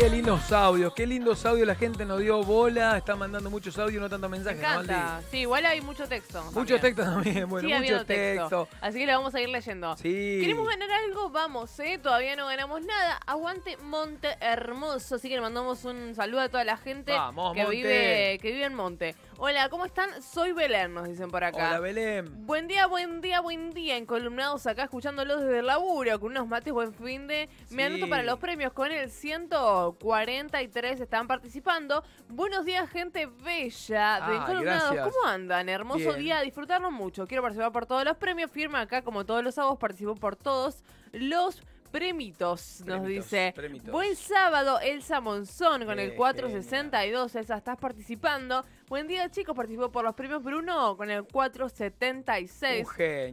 Qué lindos audios, qué lindos audios. La gente nos dio bola, está mandando muchos audios, no tantos mensajes. sí, igual hay mucho texto. Mucho texto también, bueno, mucho texto. Así que lo vamos a ir leyendo. Sí. ¿Queremos ganar algo? Vamos, ¿eh? Todavía no ganamos nada. Aguante Monte Hermoso. Así que le mandamos un saludo a toda la gente que, vive, que vive en Monte. Hola, ¿cómo están? Soy Belén, nos dicen por acá. Hola, Belén. Buen día, buen día, buen día. En Columnados acá, escuchándolos desde el laburo, con unos mates, buen fin de. Me anoto para los premios con el 143, están participando. Buenos días, gente bella de ¿Cómo andan? Hermoso día, disfrutarlo mucho. Quiero participar por todos los premios. Firma acá, como todos los sábados, participo por todos los Premitos, nos dice. Buen sábado, Elsa Monzón con el 462. Eh, Elsa, estás participando. Buen día, chicos. Participó por los premios Bruno con el 476.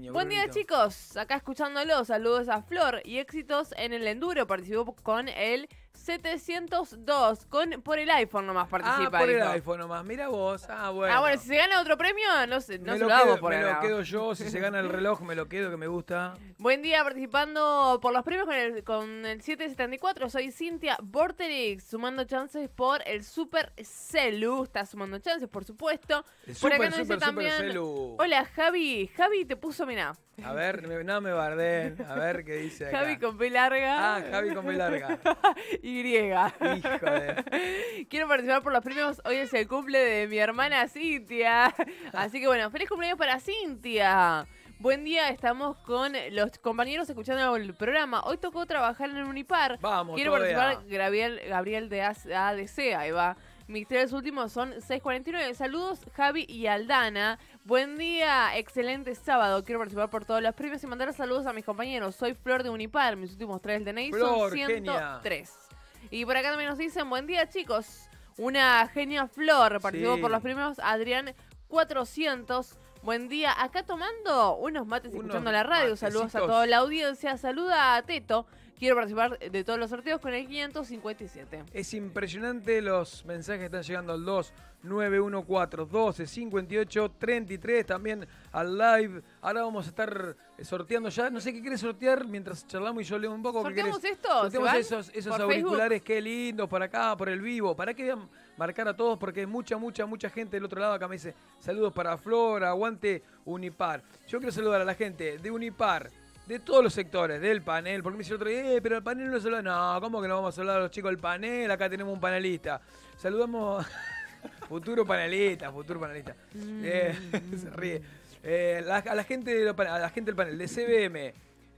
Un Buen día, chicos. Acá escuchándolos Saludos a Flor y éxitos en el enduro. Participó con el 702. Con, por el iPhone nomás participa. Ah, por el iPhone nomás. Mira vos. Ah, bueno. Ah, bueno, si se gana otro premio, no, sé, no se lo, lo quedo, Me lo quedo yo. Si se gana el reloj, me lo quedo, que me gusta. Buen día participando por los premios con el, con el 774. Soy Cintia Vorterix, sumando chances por el Super Celu. Está sumando chances, por supuesto. por super, acá también. Hola, Javi. Javi te puso, mira A ver, no me bardé A ver qué dice. Javi con B larga. Ah, Javi con B larga. y Hijo de... Quiero participar por los premios. Hoy es el cumple de mi hermana Cintia. Así que bueno, feliz cumpleaños para Cintia. Buen día, estamos con los compañeros escuchando el programa. Hoy tocó trabajar en Unipar. Vamos, Quiero participar Gabriel, Gabriel de ADC, ahí va. Mis tres últimos son 649. Saludos, Javi y Aldana. Buen día, excelente sábado. Quiero participar por todos los premios y mandar saludos a mis compañeros. Soy Flor de Unipar. Mis últimos tres de Ney son 103. Y por acá también nos dicen, buen día chicos, una genia flor, participó por los primeros Adrián 400. Buen día, acá tomando unos mates y escuchando la radio. Saludos a toda la audiencia. Saluda a Teto, quiero participar de todos los sorteos con el 557. Es impresionante los mensajes que están llegando al 2914 12 58 33, también al live. Ahora vamos a estar eh, sorteando ya. No sé qué quiere sortear mientras charlamos y yo leo un poco. ¿Sorteamos qué esto? Sorteamos esos, auriculares, qué lindos, para acá, por el vivo. Para que marcar a todos porque hay mucha, mucha, mucha gente del otro lado acá me dice saludos para Flora, aguante Unipar. Yo quiero saludar a la gente de Unipar de todos los sectores, del panel, porque me dice otro día, eh, pero el panel no lo. No, ¿cómo que no vamos a saludar a los chicos del panel? Acá tenemos un panelista. Saludamos. futuro panelista, futuro panelista. Mm. Eh, se ríe. Eh, a, la gente de la gente del panel, de CBM,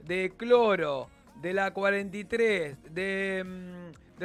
de Cloro, de la 43, de, mm,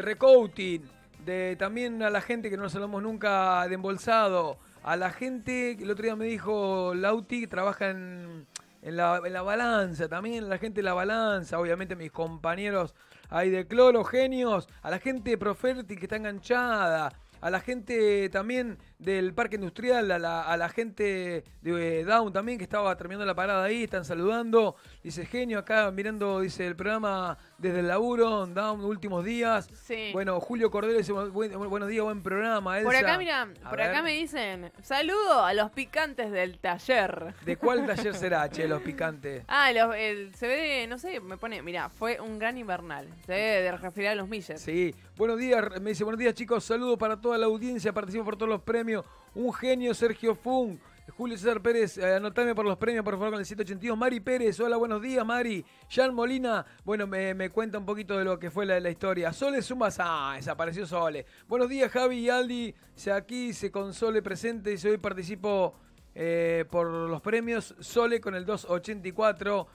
de de también a la gente que no nos hablamos nunca de embolsado, a la gente, que el otro día me dijo Lauti, que trabaja en en la, balanza, también la gente la balanza, obviamente mis compañeros ahí de cloro, genios, a la gente de que está enganchada, a la gente también del parque industrial, a la, gente de eh, Down también que estaba terminando la parada ahí, están saludando. Dice genio, acá mirando, dice el programa desde el laburo, Down, últimos días. Bueno, Julio Cordero dice buenos días, buen programa. Por acá, mira, por acá me dicen, saludo a los picantes del taller. ¿De cuál taller será, che, los picantes? Ah, se ve, no sé, me pone, mira, fue un gran invernal. Se ve de refriar a los millas. Sí, buenos días, me dice buenos días chicos, saludo para toda la audiencia, participo por todos los premios un genio, Sergio Funk, Julio César Pérez, eh, por los premios, por favor, con el 182. Mari Pérez, hola, buenos días, Mari. Jean Molina, bueno, me, cuenta un poquito de lo que fue la, historia. Sole Zumbas, ah, desapareció Sole. Buenos días, Javi y Aldi. Se aquí se console presente y hoy participo eh, por los premios. Sole con el 284.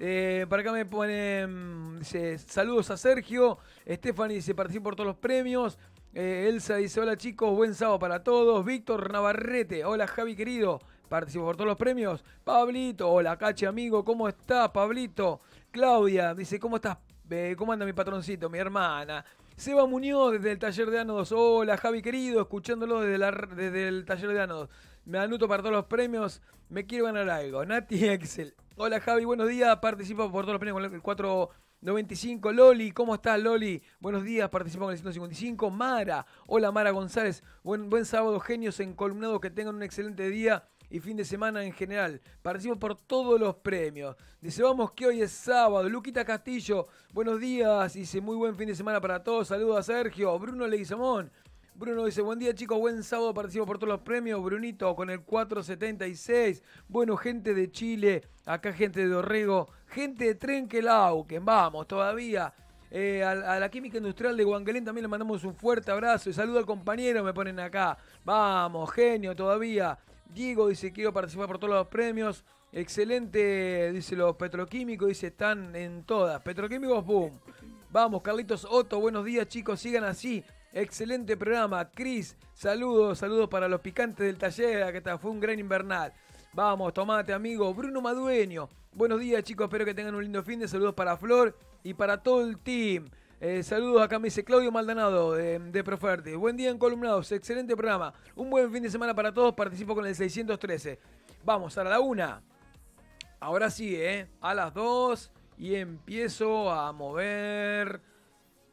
Eh, para acá me ponen, mm, saludos a Sergio. Stephanie dice, participo por todos los premios. Eh, Elsa dice, hola chicos, buen sábado para todos. Víctor Navarrete, hola Javi querido, participo por todos los premios. Pablito, hola Cache amigo, ¿cómo estás Pablito? Claudia dice, ¿cómo estás? Eh, ¿Cómo anda mi patroncito, mi hermana? Seba Muñoz desde el taller de Ánodos. Hola Javi querido, escuchándolo desde, el taller de Ánodos. Me anuto para todos los premios, me quiero ganar algo. Nati Excel. Hola Javi, buenos días, participo por todos los premios el 4... 95. Loli, ¿cómo estás, Loli? Buenos días, participamos en el 155. Mara, hola Mara González. Buen, buen sábado, genios encolumnados, que tengan un excelente día y fin de semana en general. Participo por todos los premios. Dice, vamos que hoy es sábado. Luquita Castillo, buenos días. Dice, muy buen fin de semana para todos. Saludos a Sergio. Bruno Leguizamón. Bruno dice, buen día chicos, buen sábado, participo por todos los premios, Brunito con el 476. Bueno, gente de Chile, acá gente de Orrego gente de que vamos, todavía. Eh, a, la química industrial de Guangelén también le mandamos un fuerte abrazo y saludo al compañero, me ponen acá. Vamos, genio todavía. Diego dice, quiero participar por todos los premios. Excelente, dice los petroquímicos, dice, están en todas. Petroquímicos, boom. Vamos, Carlitos Otto, buenos días chicos, sigan así. Excelente programa. Cris, saludos, saludos para los picantes del taller, que está, fue un gran invernal. Vamos, tomate, amigo. Bruno Madueño, Buenos días chicos, espero que tengan un lindo fin de saludos para Flor y para todo el team. saludos, acá me dice Claudio Maldonado de, de Buen día en Columnados, excelente programa. Un buen fin de semana para todos, participo con el 613. Vamos, a la una. Ahora sí, ¿eh? A las dos y empiezo a mover.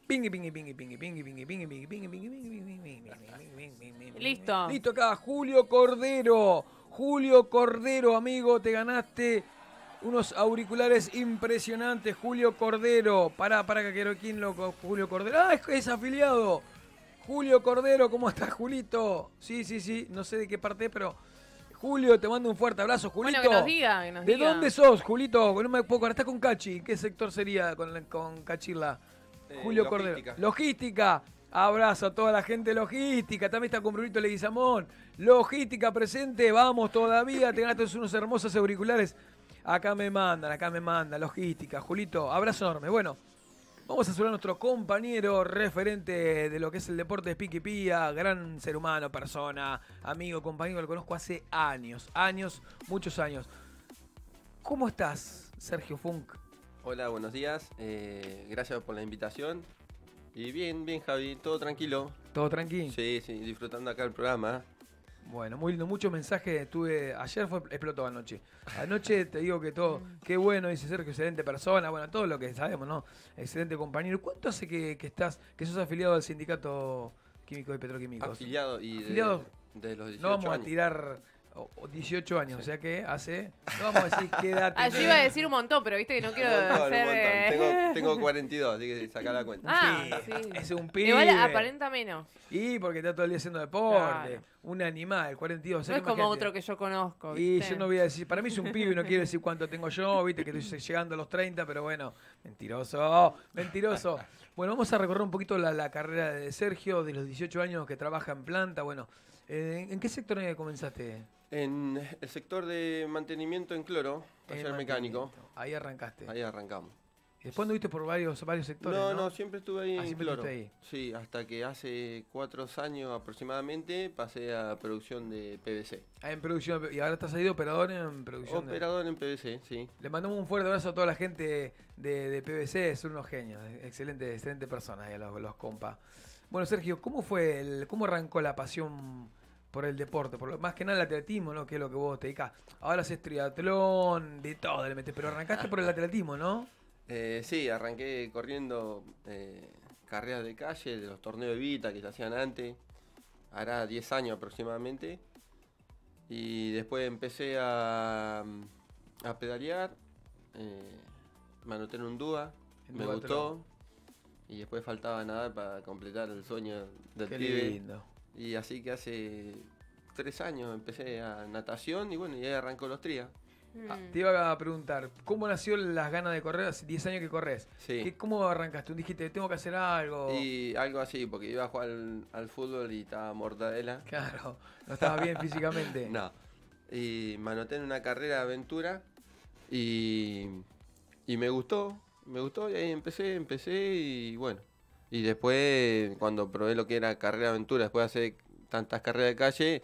ping, ping, ping, ping, ping, ping, pingui, pingui, pingui, Listo. Listo acá, Julio Cordero. Julio Cordero, amigo, te ganaste unos auriculares impresionantes. Julio Cordero, pará, para que quiero quién loco. Julio Cordero, ah, es, afiliado. Julio Cordero, ¿cómo estás, Julito? Sí, sí, sí, no sé de qué parte, pero. Julio, te mando un fuerte abrazo, Julito. Bueno, ¿De dónde sos, Julito? No me estás con Cachi. ¿Qué sector sería con, con Cachila? Eh, Julio Cordero. Logística. Abrazo a toda la gente logística. También está con Brunito Leguizamón. Logística presente. Vamos todavía. tengan todos unos hermosos auriculares Acá me mandan, acá me mandan, logística. Julito, abrazo enorme. Bueno, vamos a saludar a nuestro compañero referente de lo que es el deporte de Piqui Pía, gran ser humano, persona, amigo, compañero, lo conozco hace años, años, muchos años. ¿Cómo estás, Sergio Funk? Hola, buenos días. Eh, gracias por la invitación. Y bien, bien, Javi, todo tranquilo. ¿Todo tranquilo? Sí, sí, disfrutando acá el programa. Bueno, muy lindo, muchos mensajes estuve. Ayer fue, explotó anoche. Anoche te digo que todo, qué bueno, dice Sergio, excelente persona, bueno, todo lo que sabemos, ¿no? Excelente compañero. ¿Cuánto hace que, estás, que sos afiliado al sindicato químico y petroquímicos? Afiliado y de, los No vamos a tirar 18 años, o sea que hace. No vamos a decir qué edad. Ah, yo iba a decir un montón, pero viste que no quiero. Un eh. Tengo, 42, así que saca la cuenta. Ah, sí. Es un pibe. Igual aparenta menos. Y porque está todo el día haciendo deporte. Un animal, 42. no es como otro que yo conozco. ¿viste? Y yo no voy a decir. Para mí es un pibe y no quiero decir cuánto tengo yo, viste que estoy llegando a los 30, pero bueno, mentiroso, mentiroso. Bueno, vamos a recorrer un poquito la, carrera de Sergio, de los 18 años que trabaja en planta. Bueno, eh, ¿en qué sector comenzaste? En el sector de mantenimiento en cloro, taller mecánico. Ahí arrancaste. Ahí arrancamos. Después después viste por varios, varios sectores. No, no, siempre estuve ahí ah, en cloro. Sí, hasta que hace cuatro años aproximadamente pasé a producción de PVC. Ah, en producción, y ahora estás ahí de operador en producción. Operador en PVC, sí. Le mandamos un fuerte abrazo a toda la gente de, PVC, son unos genios, excelentes, excelentes personas, los, los compas. Bueno, Sergio, ¿cómo fue el, cómo arrancó la pasión? por el deporte, por lo, más que nada el atletismo, ¿no? Que es lo que vos te dedicás. Ahora haces triatlón, de todo le metes, pero arrancaste por el atletismo, ¿no? Eh, sí, arranqué corriendo eh, carreras de calle, de los torneos de Vita que se hacían antes, hará 10 años aproximadamente. Y después empecé a, a pedalear, eh, me anoté en un Dúa, me gustó. Y después faltaba nada para completar el sueño del Qué lindo. Y así que hace tres años empecé a natación y bueno, y ahí arrancó los trías. Mm. Ah, te iba a preguntar, ¿cómo nació las ganas de correr hace 10 años que corres? Sí. ¿Cómo arrancaste? Dijiste, tengo que hacer algo. Y algo así, porque iba a jugar al, fútbol y estaba mortadela. Claro, no estaba bien físicamente. No. Y me anoté en una carrera de aventura y, y me gustó, me gustó y ahí empecé, empecé y bueno, y después, cuando probé lo que era carrera de aventura, después de hacer tantas carreras de calle,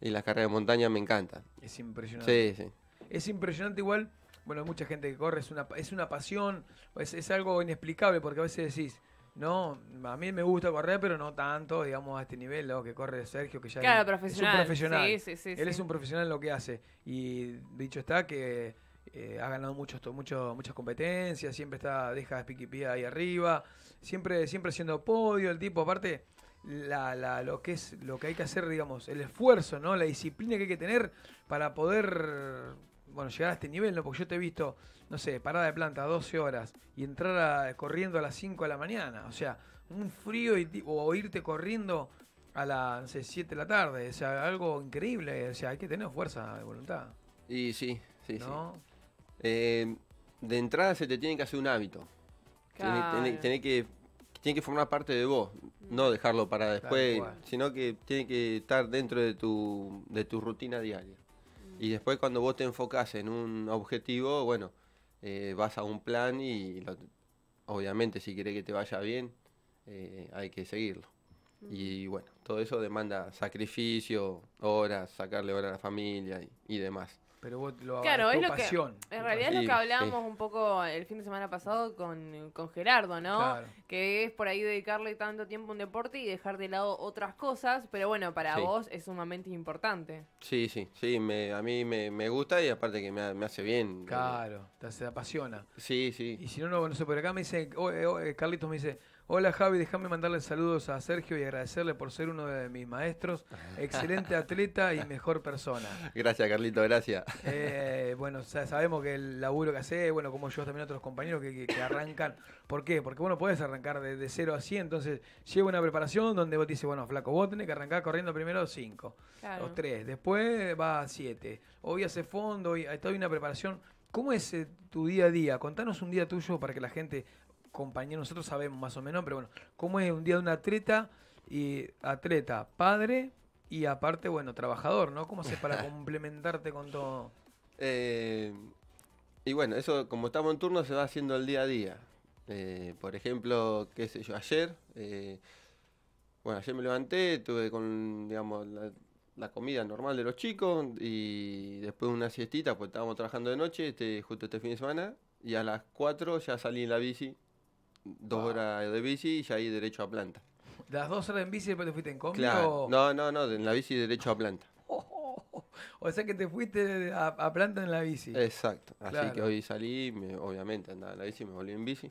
y las carreras de montaña me encantan. Es impresionante. Sí, sí. Es impresionante igual, bueno, hay mucha gente que corre, es una, es una pasión, es, es algo inexplicable, porque a veces decís, no, a mí me gusta correr, pero no tanto, digamos, a este nivel, lo que corre Sergio, que ya es, profesional. un profesional. Sí, sí, sí, Él es un profesional en lo que hace. Y dicho está que eh, ha ganado muchos, mucho, muchas competencias, siempre está, deja de ahí arriba siempre, siempre siendo podio, el tipo, aparte, lo que es lo que hay que hacer, digamos, el esfuerzo, ¿no? La disciplina que hay que tener para poder bueno, llegar a este nivel, ¿no? Porque yo te he visto, no sé, parada de planta 12 horas y entrar corriendo a las 5 de la mañana. O sea, un frío o irte corriendo a las 7 de la tarde. O sea, algo increíble. O sea, hay que tener fuerza de voluntad. Y sí, sí, sí. Eh, de entrada se te tiene que hacer un hábito. Tiene, que tiene que formar parte de vos, no dejarlo para después, sino que tiene que estar dentro de tu, de tu rutina diaria. Mm. Y después cuando vos te enfocas en un objetivo, bueno, eh, vas a un plan y obviamente si querés que te vaya bien, eh, hay que seguirlo. Mm. Y bueno, todo eso demanda sacrificio, horas, sacarle horas a la familia y demás pero vos lo claro, es pasión, En realidad es lo que hablábamos un poco el fin de semana pasado con, Gerardo, ¿no? Que es por ahí dedicarle tanto tiempo a un deporte y dejar de lado otras cosas, pero bueno, para vos es sumamente importante. Sí, sí, sí, me, a mí me, gusta y aparte que me, hace bien. Claro, te, apasiona. Sí, sí. Y si no, no, no sé, por acá me dice, eh, Carlitos me dice, Hola Javi, déjame mandarle saludos a Sergio y agradecerle por ser uno de mis maestros, excelente atleta y mejor persona. Gracias Carlito, gracias. Eh, bueno, sabemos que el laburo que hace, bueno, como yo también otros compañeros que, arrancan, ¿por qué? Porque uno puedes arrancar de, cero a 100, entonces lleva una preparación donde vos te dices, bueno, flaco, vos tenés que arrancar corriendo primero cinco. o tres. después va a 7, hoy hace fondo, hoy, hay una preparación. ¿Cómo es eh, tu día a día? Contanos un día tuyo para que la gente compañero, nosotros sabemos más o menos, pero bueno, cómo es un día de un atleta y atleta, padre y aparte, bueno, trabajador, ¿no? ¿Cómo haces para complementarte con todo? Eh, y bueno, eso como estamos en turno se va haciendo el día a día. Eh, por ejemplo, qué sé yo, ayer, eh, bueno, ayer me levanté, tuve con, digamos, la, comida normal de los chicos y después una siestita, pues estábamos trabajando de noche, este, justo este fin de semana, y a las 4 ya salí en la bici dos horas de bici y ya ahí derecho a planta. ¿Las dos horas en bici después te fuiste en combi? No, no, no, en la bici derecho a planta. Oh, oh, oh. O sea que te fuiste a, planta en la bici. Exacto. Así que hoy salí, obviamente andaba en la bici, me volví en bici.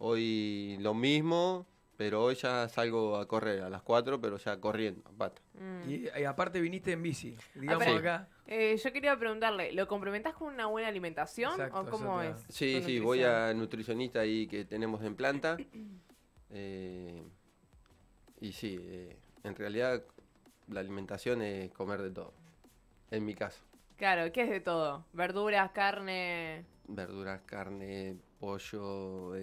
Hoy lo mismo, pero hoy ya salgo a correr a las 4, pero ya corriendo, pata. Mm. Y, aparte viniste en bici, ah, digamos acá. Eh, yo quería preguntarle, ¿lo complementas con una buena alimentación o cómo es? Sí, sí, voy a nutricionista ahí que tenemos en planta. Eh, y sí, eh, en realidad la alimentación es comer de todo, en mi caso. Claro, ¿qué es de todo? Verduras, carne. Verduras, carne, pollo,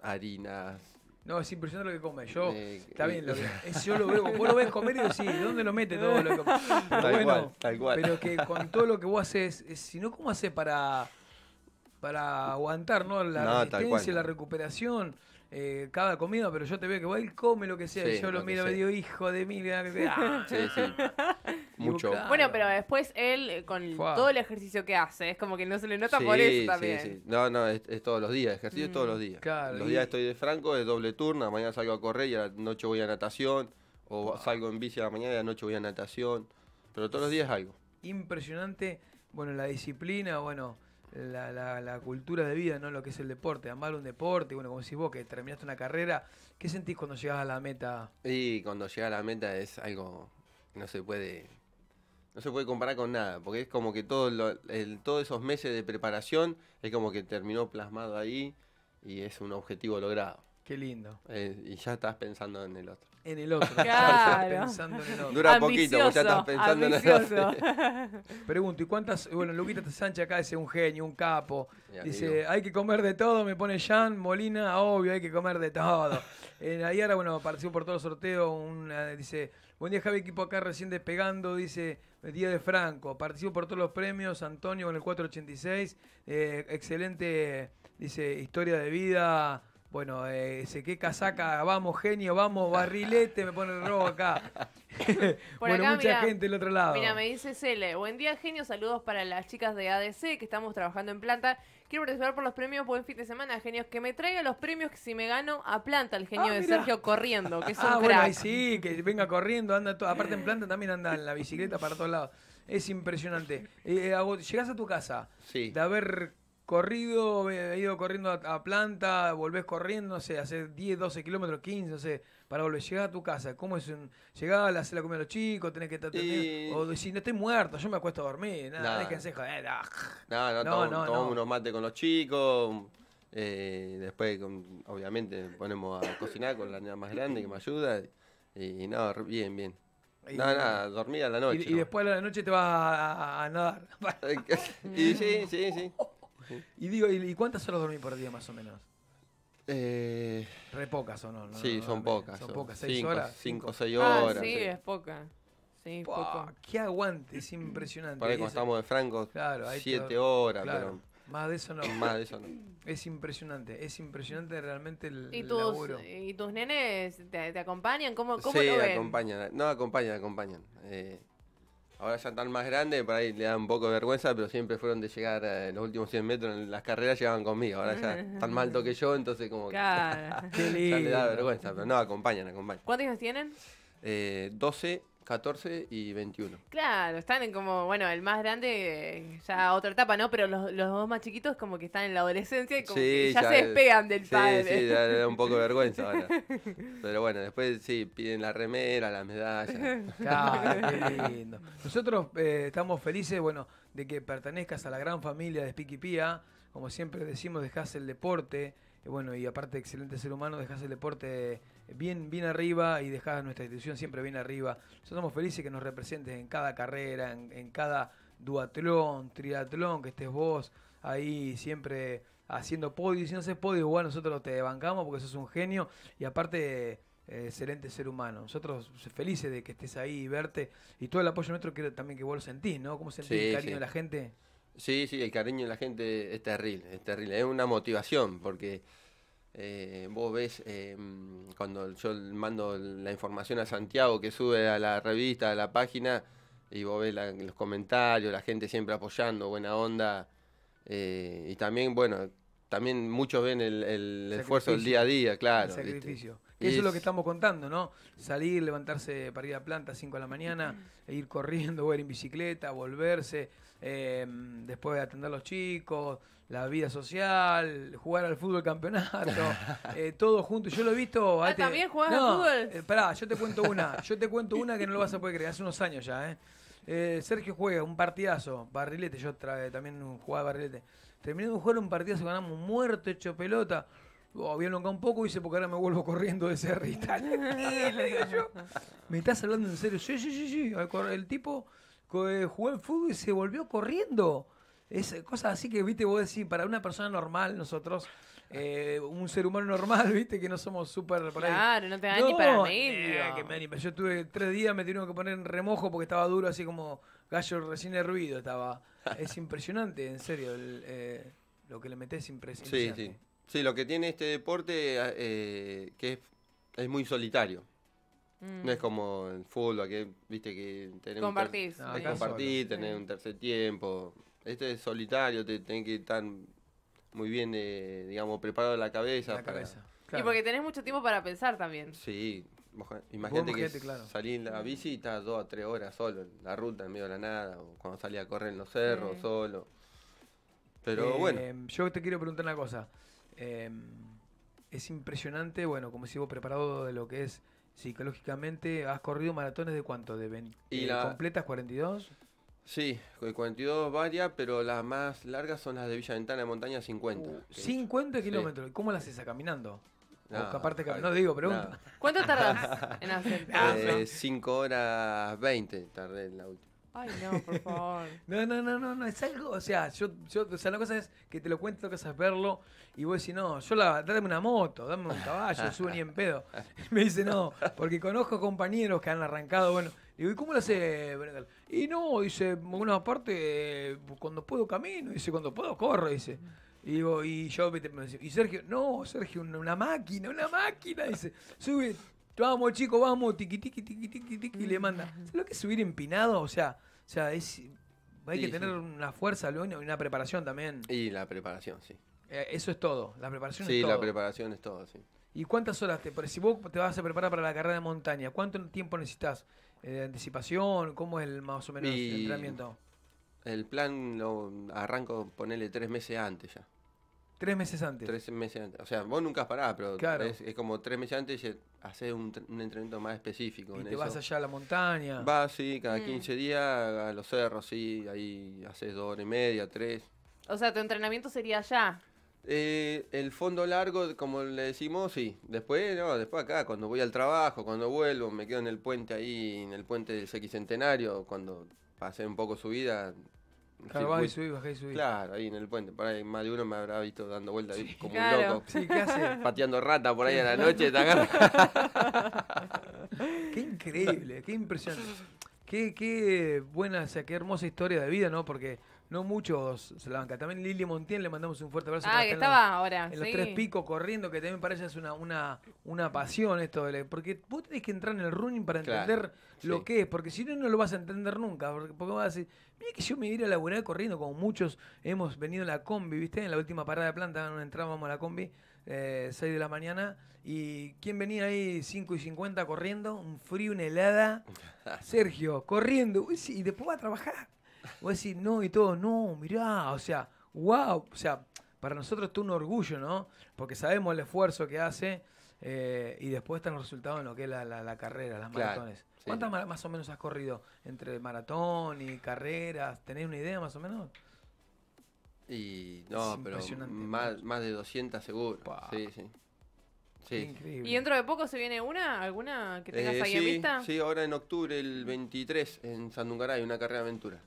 harinas, no, es impresionante lo que come. Yo, está bien, lo que, yo lo veo. Vos lo ves comer y sí ¿dónde lo mete todo lo que bueno, Pero que con todo lo que vos haces, si no, ¿cómo haces para, para aguantar ¿no? la resistencia, la recuperación? Eh, cada comida, pero yo te veo que va y come lo que sea. yo lo, miro medio hijo de mí. Sí, sí. Mucho. Bueno, pero después él, eh, con todo el ejercicio que hace, es como que no se le nota por eso también. No, no, es, todos los días, ejercicio todos mm, los días. los días estoy de franco, de doble turno, mañana salgo a correr y a la noche voy a natación, o salgo en bici a la mañana y a la noche voy a natación, pero todos los días algo. Impresionante, bueno, la disciplina, bueno, la, cultura de vida, ¿no? Lo que es el deporte, amar un deporte, bueno, como decís vos, que terminaste una carrera, ¿qué sentís cuando llegas a la meta? Y cuando llegas a la meta es algo que no se puede, no se puede comparar con nada, porque es como que todo todos esos meses de preparación es como que terminó plasmado ahí y es un objetivo logrado. Qué lindo. Eh, y ya estás pensando en el otro en el otro. Claro. Dura poquito, ya estás pensando en el otro. Pregunto, ¿y cuántas? Bueno, Luquita Sánchez acá es un genio, un capo. dice, hay que comer de todo, me pone Jean Molina, obvio, hay que comer de todo. en ahora, bueno, apareció por todo el sorteo, dice, buen día Javi, equipo acá recién despegando, dice, Día de Franco, participo por todos los premios, Antonio con el 486, eh, excelente, dice, historia de vida bueno, eh, ese qué casaca, vamos genio, vamos barrilete, me pone el robo acá. mucha gente del otro lado. Mira, me dice Cele, buen día genio, saludos para las chicas de ADC que estamos trabajando en planta. Quiero participar por los premios, buen fin de semana, genios, que me traiga los premios que si me gano a planta, el genio ah, de Sergio corriendo, que ah, bueno, ahí sí, que venga corriendo, anda aparte en planta también anda en la bicicleta para todos lados. Es impresionante. Eh, eh llegás a tu casa sí. de haber corrido, he ido corriendo a, planta, volvés corriendo, no sé, hace 10, 12 kilómetros, 15, no sé, para volver, llegar a tu casa. ¿Cómo es? Un, llegás, hacés la comida a los chicos, tenés que O si no estoy muerto, yo me acuesto a dormir, nada, déjense ah". no, no, tomamos, unos mates con los chicos, eh, después obviamente ponemos a cocinar con la niña más grande que me ayuda, y, nada, bien, bien. Nada, nada, dormir a la noche. Y, después a la noche te vas a, a nadar. y sí, sí, sí. Y digo, ¿y cuántas horas dormí por día más o menos? Eh... Re pocas o no. sí, son pocas. Son, pocas, seis horas. Cinco, seis ah, horas. sí, es poca. Sí, Qué aguante, es impresionante. Por ahí cuando estamos de Franco, siete horas, pero... Más de eso no. Más de eso no. Es impresionante, es impresionante realmente el, ¿Y tus, laburo. ¿Y tus nenes te, acompañan? ¿Cómo, cómo sí, lo ven? acompañan. No, acompañan, acompañan. Eh, Ahora ya están más grandes, por ahí le dan un poco de vergüenza, pero siempre fueron de llegar eh, los últimos 100 metros en las carreras, llegaban conmigo. Ahora ya están más altos que yo, entonces como que le da vergüenza, pero no, acompañan, acompañan. ¿Cuántos años tienen? Eh, 12 14 y 21. Claro, están en como, bueno, el más grande eh, ya otra etapa, ¿no? Pero los, dos más chiquitos como que están en la adolescencia y como que ya, se despegan del padre. Sí, ya da un poco de vergüenza ahora. Pero bueno, después sí, piden la remera, la medalla. Claro, qué lindo. Nosotros eh, estamos felices, bueno, de que pertenezcas a la gran familia de Pía. Como siempre decimos, dejás el deporte, eh, bueno, y aparte excelente ser humano, dejás el deporte eh, bien, bien arriba y dejás nuestra institución siempre bien arriba. Nosotros somos felices que nos representes en cada carrera, en, cada duatlón, triatlón, que estés vos ahí siempre haciendo podio. Y si no haces podio, bueno, nosotros te bancamos porque sos un genio y aparte eh, excelente ser humano. Nosotros felices de que estés ahí y verte y todo el apoyo nuestro quiero también que vos lo sentís, ¿no? ¿Cómo sentís el cariño de la gente? Sí, sí, el cariño de la gente es terrible, es terrible. Es una motivación porque eh, vos ves em, cuando yo mando la información a Santiago que sube a la revista, a la página, y vos ves los comentarios, la gente siempre apoyando, buena onda. Eh, y también, bueno, también muchos ven el, esfuerzo del día a día, claro. El sacrificio. eso es lo que estamos contando, ¿no? Salir, levantarse para ir a planta a 5 de la mañana, e ir corriendo, o ir en bicicleta, volverse Em, después de atender a los chicos, la vida social, jugar al fútbol campeonato, eh, todo junto. Yo lo he visto. Ah, este- ¿También jugás al fútbol? Eh, pará, yo te cuento una. Yo te cuento una que no lo vas a poder creer. Hace unos años ya, ¿eh? eh Sergio juega un partidazo, barrilete, yo eh, también jugaba barrilete. Terminé de jugar un partidazo, ganamos muerto, hecho pelota. Oh, un poco y dice, porque ahora me vuelvo corriendo de cerrita. ¿me estás hablando en serio? Sí, sí, sí, sí. El tipo eh, jugó el fútbol y se volvió corriendo. Es eh, cosas así que, viste, vos decís, para una persona normal, nosotros, eh, un ser humano normal, viste, que no somos súper Claro, no te dan ni para mí. que Yo tuve tres días, me tuvieron que poner en remojo porque estaba duro, así como gallo recién hervido estaba. Es impresionante, en serio, lo que le metes es impresionante. Sí, sí. Sí, lo que tiene este deporte que es muy solitario. No es mm. como el fútbol, aquí, viste que tenés compartís, un tenés un tercer tiempo. Este es solitario, te tenés que estar muy bien, eh, digamos, preparado la cabeza. cabeza. Y porque tenés mucho tiempo para pensar también. Sí, imagínate que en la visita mm. dos a tres horas solo, en la ruta, en medio de la nada, o cuando salí a correr en los cerros, solo. Pero eh, bueno. Yo te quiero preguntar una cosa. Em, es impresionante, bueno, como si vos preparado de lo que es psicológicamente has corrido maratones de cuánto? ¿De ¿Y eh, completas 42? Sí, 42 eh, varias, pero las más largas son las de Villa Ventana de Montaña 50. 50 uh, kilómetros. ¿Cómo las haces caminando? No, aparte, no, digo, pregunta. ¿Cuánto tardas en hacer? 5 ah, eh, horas 20 tardé en la última. Ay, no, por favor. no, no, no, no, no, es algo, o sea, yo, o sea, la cosa es que te lo cuento, que verlo, y vos decís, no, yo la, dame una moto, dame un caballo, sube ni en pedo. Y me dice, no, porque conozco compañeros que han arrancado, bueno, digo, ¿y cómo lo hace Y no, dice, bueno aparte cuando puedo camino, dice, cuando puedo corro, dice. Y, digo, y yo, y Sergio, no, Sergio, una máquina, una máquina, dice, sube Vamos, chicos, vamos, tiqui, tiqui, tiqui, tiqui, tiqui, y le manda. ¿Sabes lo que es subir empinado? O sea, o sea es, hay que tener una fuerza, y una preparación también. Y la preparación, sí. Eh, eso es todo, la preparación es todo. Sí, la preparación es todo, sí. ¿Y cuántas horas te Si vos te vas a preparar para la carrera de montaña, ¿cuánto tiempo necesitas? Eh, anticipación? ¿Cómo es el más o menos el entrenamiento? El plan lo arranco, ponerle tres meses antes ya. Tres meses antes. Tres meses antes. O sea, vos nunca parado, pero es, como tres meses antes y haces un, entrenamiento más específico. Y te vas allá a la montaña. Vas, sí, cada 15 mm. días a los cerros, sí, ahí haces dos horas y media, tres. O sea, tu entrenamiento sería allá. Eh, el fondo largo, como le decimos, sí. Después, no, después acá, cuando voy al trabajo, cuando vuelvo, me quedo en el puente ahí, en el puente del Centenario, cuando pasé un poco su subida, Claro, y subí, bajás y subí. Claro, ahí en el puente. Por ahí más de uno me habrá visto dando vueltas como un loco. Sí, ¿qué hace? Pateando rata por ahí en la noche. qué increíble, qué impresionante. Qué, qué buena, o sea, qué hermosa historia de vida, ¿no? Porque no muchos se la bancan. También Lili Montiel le mandamos un fuerte abrazo. Ah, que estaba ahora. En los tres picos corriendo, que también para ella es una, una, una pasión esto. De, porque vos tenés que entrar en el running para entender lo que es. Porque si no, no lo vas a entender nunca. Porque, porque vas a decir, mira que yo me iré a laburar corriendo, como muchos hemos venido en la combi, ¿viste? En la última parada de planta, no entrábamos a la combi. Eh, 6 de la mañana. ¿Y quién venía ahí 5 y 50 corriendo? Un frío, una helada. Sergio, corriendo. y después va a trabajar vos decir no, y todo, no, mirá, o sea, wow, o sea, para nosotros es un orgullo, ¿no? Porque sabemos el esfuerzo que hace eh, y después están los resultados en lo que es la, la, carrera, las maratones. ¿Cuántas más o menos has corrido entre maratón y carreras? ¿Tenés una idea más o menos? Y no, pero más, de 200 seguro. Sí, sí. ¿Y dentro de poco se viene una? ¿Alguna que tengas eh, ahí a vista? Sí, ahora en octubre, el 23, en Sandungaray, una carrera aventura.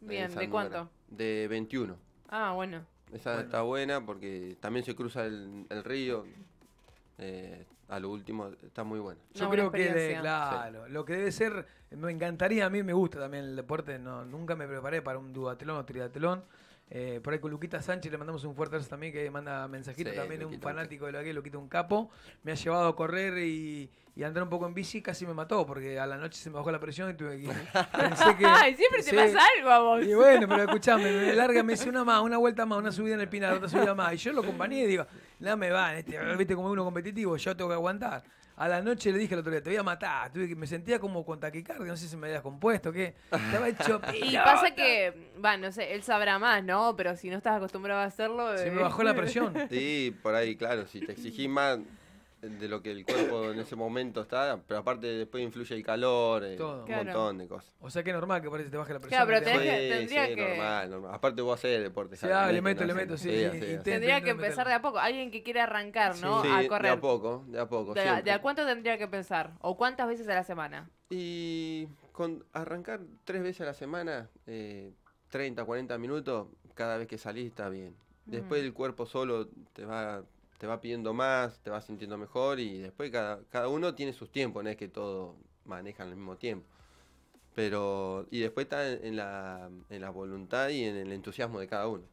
Bien, ¿de cuánto? De 21. Ah, bueno. Esa está buena porque también se cruza el, río. Eh, a lo último está muy buena. Yo creo que, claro, lo que debe ser, me encantaría, a mí me gusta también el deporte, no nunca me preparé para un duatlón o triatlón, eh, por ahí con Luquita Sánchez le mandamos un fuerte abrazo también, que manda mensajito también, es un fanático de lo que Luquita, un capo. Me ha llevado a correr y, andar un poco en bici, casi me mató, porque a la noche se me bajó la presión y tuve que. Ay, siempre te pasa algo Y bueno, pero escuchame, me larga, hice una más, una vuelta más, una subida en el pinar, otra subida más. Y yo lo acompañé y digo, nada me va, este, viste como uno competitivo, yo tengo que aguantar a la noche le dije al otro día, te voy a matar. me sentía como con taquicardia, no sé si me había compuesto, qué. estaba hecho Y pasa que, bueno, no sé, él sabrá más, ¿no? Pero si no estás acostumbrado a hacerlo... Se me eh, bajó la presión. Sí, por ahí, claro, si te exigí más de lo que el cuerpo en ese momento está, pero aparte después influye el calor, un montón de cosas. O sea que es normal que parece que te baje la presión. Claro, pero normal, Aparte vos haces deporte. Sí, ah, le meto, le meto, sí, sí, Tendría que empezar de a poco. Alguien que quiere arrancar, ¿no? a correr. de a poco, de a poco, ¿De, a cuánto tendría que pensar? ¿O cuántas veces a la semana? Y con arrancar tres veces a la semana, 30, eh, 40 minutos, cada vez que salís está bien. Mm. Después el cuerpo solo te va te va pidiendo más, te vas sintiendo mejor y después cada, uno tiene sus tiempos, no es que todo manejan al mismo tiempo. Pero, y después está en, la, voluntad y en el entusiasmo de cada uno.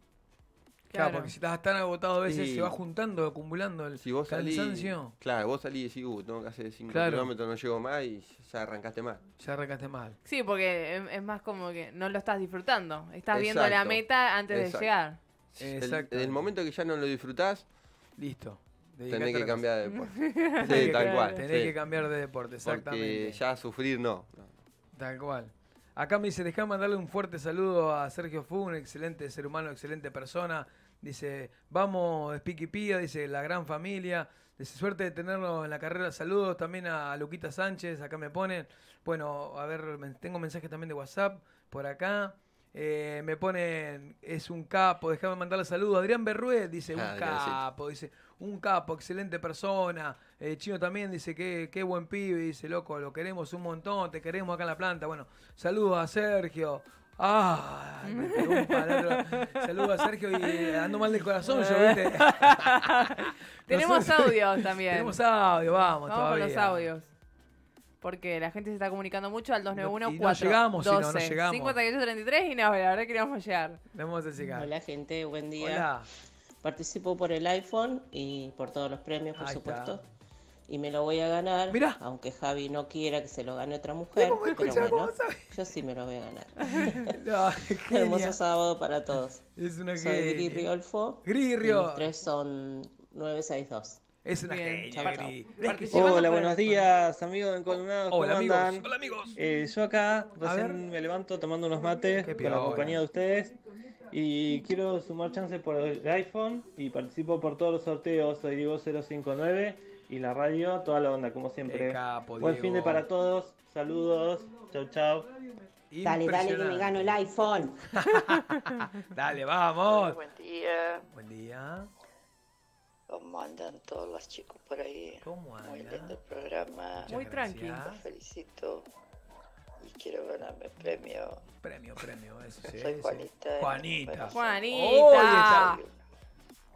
Claro, porque si estás tan agotado a veces se va juntando, acumulando el si vos cansancio. claro, vos salís y decís, uh, tengo que hacer 5 kilómetros, no llego más y ya arrancaste mal. Ya arrancaste mal. Sí, porque em, es, más como que no lo estás disfrutando. Estás viendo la meta antes de llegar. Exacto. en el momento que ya no lo disfrutás, Listo. tenés que cambiar de deporte. sí, tal cual. Tenés que cambiar de deporte, exactamente. Porque ya sufrir no. Tal cual. Acá me dice, dejá mandarle un fuerte saludo a Sergio Fu, un excelente ser humano, excelente persona. Dice, vamos, Spiky dice, la gran familia. Dice, suerte de tenerlo en la carrera. Saludos también a Luquita Sánchez, acá me ponen. Bueno, a ver, tengo mensajes también de WhatsApp por acá. Eh, me ponen, es un capo, déjame mandarle saludos. Adrián Berrué dice, ah, un capo, dice, un capo, excelente persona. Eh, Chino también dice, qué, qué buen pibe, dice, loco, lo queremos un montón, te queremos acá en la planta. Bueno, saludos a Sergio. Saludos a Sergio y eh, ando mal del corazón yo, ¿viste? Tenemos audios también. Tenemos audios, vamos. Vamos los audios porque la gente se está comunicando mucho al 291 llegamos, 12, 5833 y no, la verdad que no vamos a llegar. Hola gente, buen día. Participo por el iPhone y por todos los premios, por supuesto. Y me lo voy a ganar, aunque Javi no quiera que se lo gane otra mujer. Pero bueno, yo sí me lo voy a ganar. Hermoso sábado para todos. Es una Soy Gri Riolfo. Gri tres son 962. Es una Hola, buenos días, amigos de Hola, ¿cómo andan? Eh, yo acá recién me levanto tomando unos mates con la compañía de ustedes. Y quiero sumar chance por el iPhone y participo por todos los sorteos. Soy divo 059 y la radio, toda la onda, como siempre. Buen fin de para todos. Saludos. Chau, chau. Dale, dale, que me gano el iPhone. dale, vamos. Buen día. Buen día cómo andan todos los chicos por ahí. ¿Cómo andan? Muy lindo programa. Muy tranquilo. felicito y quiero ganarme premio. Premio, premio, eso sí. Soy Juanita. Juanita. Juanita. Hoy está,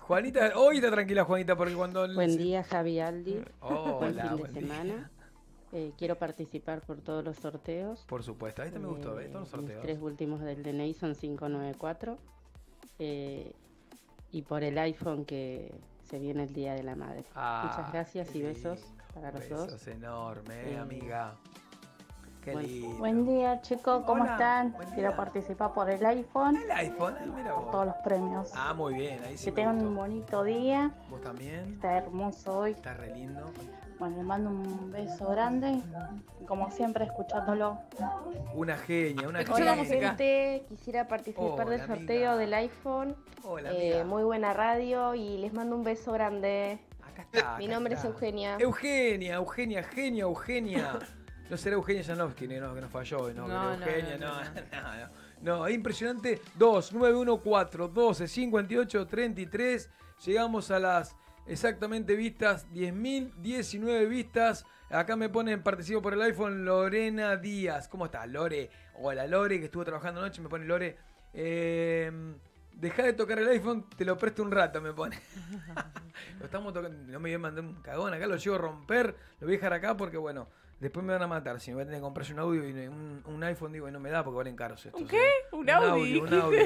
Juanita, hoy está tranquila Juanita porque cuando... Buen día Javi Aldi. buen fin de semana. Eh, quiero participar por todos los sorteos. Por supuesto, este me gustó, ver eh, todos los sorteos. Los tres últimos del DNI son 594. Eh, y por el iPhone que se viene el Día de la Madre. Muchas ah, gracias y besos para los besos dos. enorme, eh, eh, amiga. buen, día, chicos, ¿cómo están? Quiero participar por el iPhone. El iPhone, ah, mira Por todos los premios. Ah, muy bien, ahí sí. Que tengan un bonito día. Vos también. Está hermoso hoy. Está re lindo. Bueno, les mando un beso grande, como siempre escuchándolo. Una genia, una genia. Hola gente, quisiera participar del sorteo del iPhone. Hola, eh, muy buena radio y les mando un beso grande. Acá está. Mi nombre es Eugenia. Eugenia, Eugenia, genia, Eugenia. No será Eugenia Janowski, no, que nos falló, no, no Eugenia, no, no, no, no, impresionante. 2, 9, 12, 58, 33. Llegamos a las exactamente vistas, 10.019 vistas. Acá me ponen, participo por el iPhone, Lorena Díaz. ¿Cómo estás, Lore? Hola, Lore, que estuvo trabajando anoche, me pone Lore. Em, Deja de tocar el iPhone, te lo presto un rato, me pone. lo estamos tocando, no me voy a mandar un cagón acá, lo llevo a romper, lo voy a dejar acá porque, bueno, Después me van a matar. Si me voy a tener que comprar un audio y un, un iPhone, digo, y no me da porque valen caros estos. ¿Un qué? Eh". ¿Un, un Audi? Un Audi.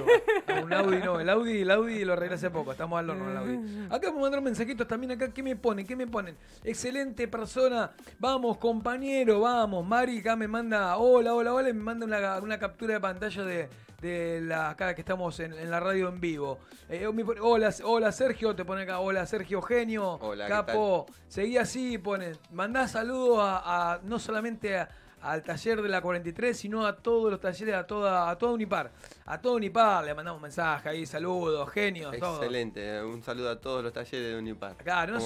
Ah, un Audi, no. El Audi, el Audi lo arreglé hace poco. Estamos al horno el Audi. Acá me mandaron mensajitos también acá. ¿Qué me ponen? ¿Qué me ponen? Excelente persona. Vamos, compañero, vamos. Mari acá me manda, hola, hola, hola. Y me manda una, una captura de pantalla de de la cara que estamos en, la radio en vivo. Eh, eh, hola, hola Sergio, te pone acá, hola Sergio Genio, hola, Capo, seguí así, pone, mandá saludos a, no solamente al taller de la 43, sino a todos los talleres, a toda, a toda Unipar. A toda Unipar le mandamos mensaje ahí, saludos, genios. Excelente, eh, un saludo a todos los talleres de Unipar. Claro, no,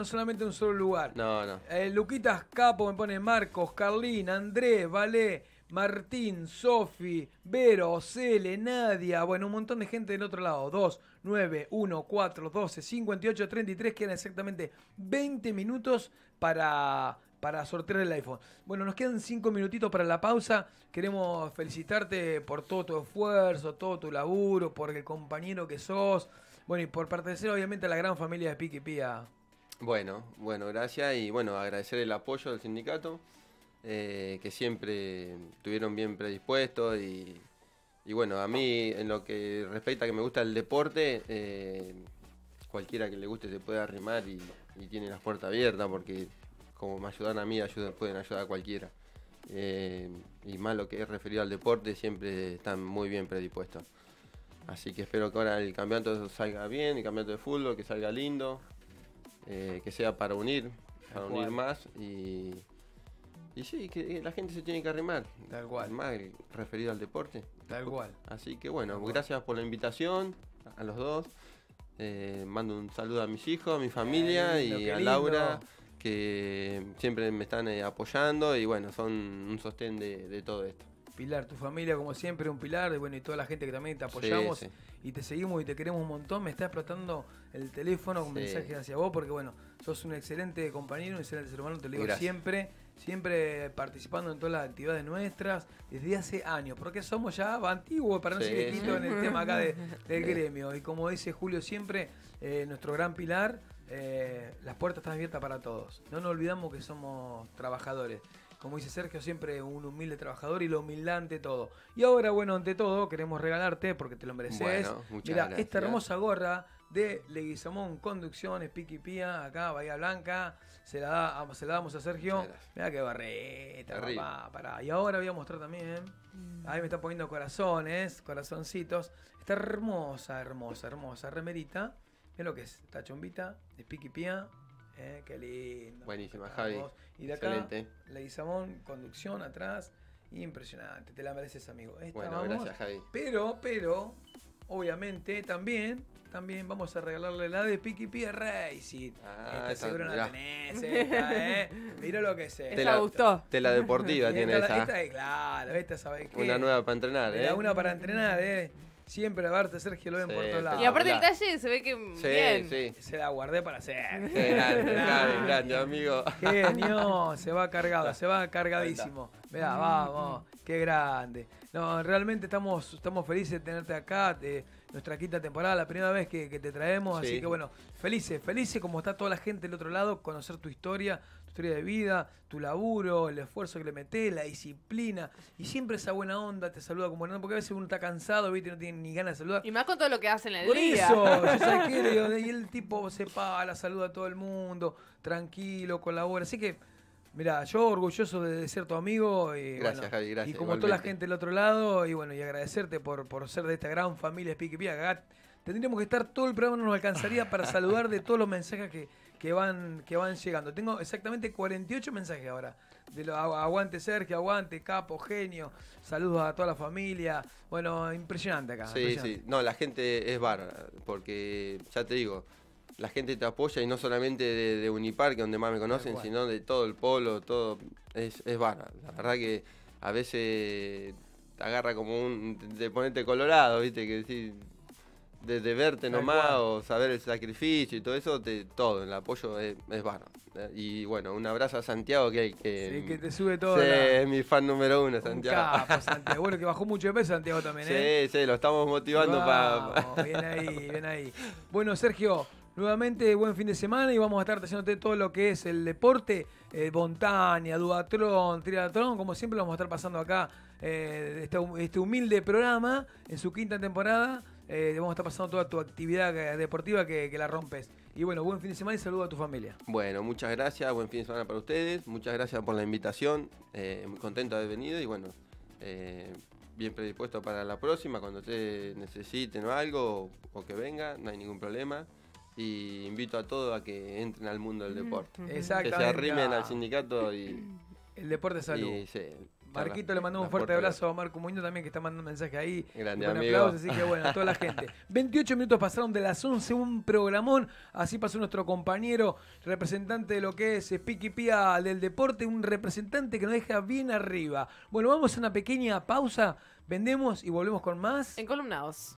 solamente, un solo lugar. No, no. Luquitas Capo me pone Marcos, Carlín, Andrés, Valé, Martín, Sofi, Vero, Cele, Nadia, bueno, un montón de gente del otro lado. 2, 9, 1, 4, 12, 58, 33. Quedan exactamente 20 minutos para, para sortear el iPhone. Bueno, nos quedan 5 minutitos para la pausa. Queremos felicitarte por todo tu esfuerzo, todo tu laburo, por el compañero que sos. Bueno, y por pertenecer obviamente a la gran familia de Piqui Bueno, bueno, gracias y bueno, agradecer el apoyo del sindicato. Eh, que siempre estuvieron bien predispuestos y, bueno, a mí en lo que respecta a que me gusta el deporte, eh, cualquiera que le guste se puede arrimar y, tiene las puertas abiertas porque como me ayudan a mí, pueden ayudar a cualquiera. Eh, y más lo que es referido al deporte, siempre están muy bien predispuestos. Así que espero que ahora el campeonato salga bien, el campeonato de fútbol, que salga lindo, que sea para unir, para unir más y, y sí, que eh, la gente se tiene que arrimar. Tal cual. Más referido al deporte. Tal cual. Así que bueno, gracias por la invitación a los dos. Eh, mando un saludo a mis hijos, a mi familia y a Laura, que siempre me están eh, apoyando y bueno, son un sostén de, todo esto. Pilar, tu familia como siempre, un pilar, y bueno, y toda la gente que también te apoyamos y te seguimos y te queremos un montón. Me está explotando el teléfono con mensajes hacia vos, porque bueno, sos un excelente compañero, un excelente ser humano, te lo digo siempre siempre participando en todas las actividades nuestras desde hace años, porque somos ya antiguos, para no ser distinto en el tema acá de, del gremio. Y como dice Julio siempre, eh, nuestro gran pilar, eh, las puertas están abiertas para todos. No nos olvidamos que somos trabajadores. Como dice Sergio, siempre un humilde trabajador y lo humildad ante todo. Y ahora, bueno, ante todo, queremos regalarte, porque te lo mereces. Mira, esta hermosa gorra de Leguizamón Conducciones, Piqui Pía, acá Bahía Blanca. Se la, ah, se la damos a Sergio. Mira qué barreta, Y ahora voy a mostrar también. ¿eh? Mm. Ahí me está poniendo corazones, corazoncitos. Está hermosa, hermosa, hermosa remerita. Mira lo que es. Está chumbita, de piquipía. ¿eh? qué lindo. Buenísima, Javi. Y de acá, conducción atrás. Impresionante. Te la mereces, amigo. bueno, gracias, Javi. Pero, pero, obviamente, también. También vamos a regalarle la de Piqui Pie Racing. Ah, esta seguro la tenés, esta, eh. Mirá lo que sé. Te la gustó. Te la deportiva tiene esta, esa. Esta es claro, esta sabés que. Una nueva para entrenar, eh. Una para entrenar, eh. Siempre a verte, Sergio lo ven sí, por todos lados. Y aparte el talle se ve que bien. Se la guardé para hacer. grande, grande, grande, amigo. Genio, se va cargado, se va cargadísimo. Mirá, vamos, qué grande. No, realmente estamos, estamos felices de tenerte acá. nuestra quinta temporada, la primera vez que, te traemos. Así que bueno, felices, felices como está toda la gente del otro lado, conocer tu historia, tu historia de vida, tu laburo, el esfuerzo que le metes, la disciplina. Y siempre esa buena onda te saluda como porque a veces uno está cansado, ¿viste? no tiene ni ganas de saludar. Y más con todo lo que hacen en el Por día. eso, y el tipo se para, saluda a todo el mundo, tranquilo, colabora. Así que Mira, yo orgulloso de ser tu amigo y, gracias, y como toda la gente del otro lado, y bueno, y agradecerte por, por ser de esta gran familia Speak Pia. tendríamos que estar todo el programa, no nos alcanzaría para saludar de todos los mensajes que, que, van, que van llegando. Tengo exactamente 48 mensajes ahora. De lo, aguante Sergio, aguante, capo, genio. Saludos a toda la familia. Bueno, impresionante acá. Sí, sí. No, la gente es bar, porque ya te digo, la gente te apoya y no solamente de, de Unipar, donde más me conocen, sino de todo el polo, todo. Es, es La verdad que a veces te agarra como un. de ponerte colorado, ¿viste? Que decir. Desde verte nomás o saber el sacrificio y todo eso, todo, el apoyo es, es Y bueno, un abrazo a Santiago que, sí, que te sube todo. Sí, es mi fan número uno, Santiago. capo, Santiago. Bueno, que bajó mucho de peso Santiago también, ¿eh? Sí, sí, lo estamos motivando para... Bien ahí, bien ahí. Bueno, Sergio, Nuevamente, buen fin de semana y vamos a estar trayéndote todo lo que es el deporte, Montaña, eh, Duatrón, Triatlón, como siempre lo vamos a estar pasando acá, eh, este, este, humilde programa, en su quinta temporada, eh, vamos a estar pasando toda tu actividad eh, deportiva que, la rompes. Y bueno, buen fin de semana y saludo a tu familia. Bueno, muchas gracias, buen fin de semana para ustedes, muchas gracias por la invitación, muy contento de haber venido y bueno bien predispuesto para la próxima, cuando ustedes necesiten o algo, o que venga, no hay ningún problema. Y invito a todos a que entren al mundo del deporte. Exacto. Mm, que se arrimen al sindicato y. El deporte salud. Marquito, le mandamos un fuerte abrazo a Marco Muñoz también, que está mandando un mensaje ahí. Grande un aplauso, así que bueno, a toda la gente. 28 minutos pasaron de las 11, un programón. Así pasó nuestro compañero, representante de lo que es Piqui Pia del deporte, un representante que nos deja bien arriba. Bueno, vamos a una pequeña pausa, vendemos y volvemos con más. en columnados